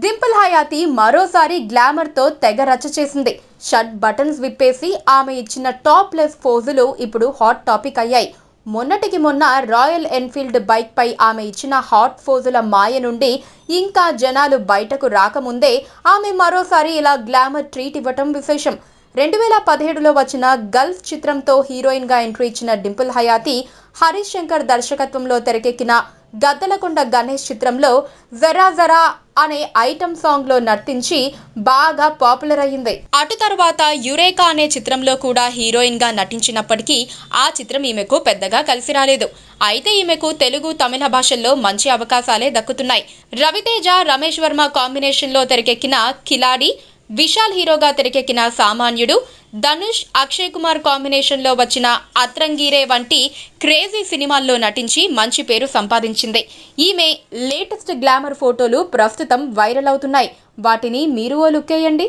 దింపుల్ హయాతి మరోసారి గ్లామర్తో తెగ రచ్చ చేసింది షర్ట్ బటన్స్ విప్పేసి ఆమె ఇచ్చిన టాప్ లెస్ పోజులు ఇప్పుడు హాట్ టాపిక్ అయ్యాయి మొన్నటికి మొన్న రాయల్ ఎన్ఫీల్డ్ బైక్పై ఆమె ఇచ్చిన హాట్ ఫోజుల మాయ నుండి ఇంకా జనాలు బయటకు రాకముందే ఆమె మరోసారి ఇలా గ్లామర్ ట్రీట్ ఇవ్వటం విశేషం రెండు వేల పదిహేడులో వచ్చిన గల్ఫ్ చిత్రంతో హీరోయిన్గా ఎంట్రీ ఇచ్చిన డింపుల్ హయాతి హరీష్ శంకర్ దర్శకత్వంలో తెరకెక్కిన గద్దలకొండ గణేష్ చిత్రంలో జరా జరా అనే ఐటమ్ సాంగ్లో నర్తించి బాగా పాపులర్ అయింది అటు తర్వాత యురేకా అనే చిత్రంలో కూడా హీరోయిన్ గా నటించినప్పటికీ ఆ చిత్రం ఈమెకు పెద్దగా కలిసి రాలేదు అయితే ఈమెకు తెలుగు తమిళ భాషల్లో మంచి అవకాశాలే దక్కుతున్నాయి రవితేజ రమేష్ వర్మ కాంబినేషన్లో తెరకెక్కిన కిలాడి విశాల్ హీరోగా తెరకెక్కిన సామాన్యుడు ధనుష్ అక్షయ్ కుమార్ కాంబినేషన్లో వచ్చిన అత్రంగీరే వంటి క్రేజీ సినిమాల్లో నటించి మంచి పేరు సంపాదించింది ఈమె లేటెస్ట్ గ్లామర్ ఫోటోలు ప్రస్తుతం వైరల్ అవుతున్నాయి వాటిని మీరు ఓ లుక్కేయండి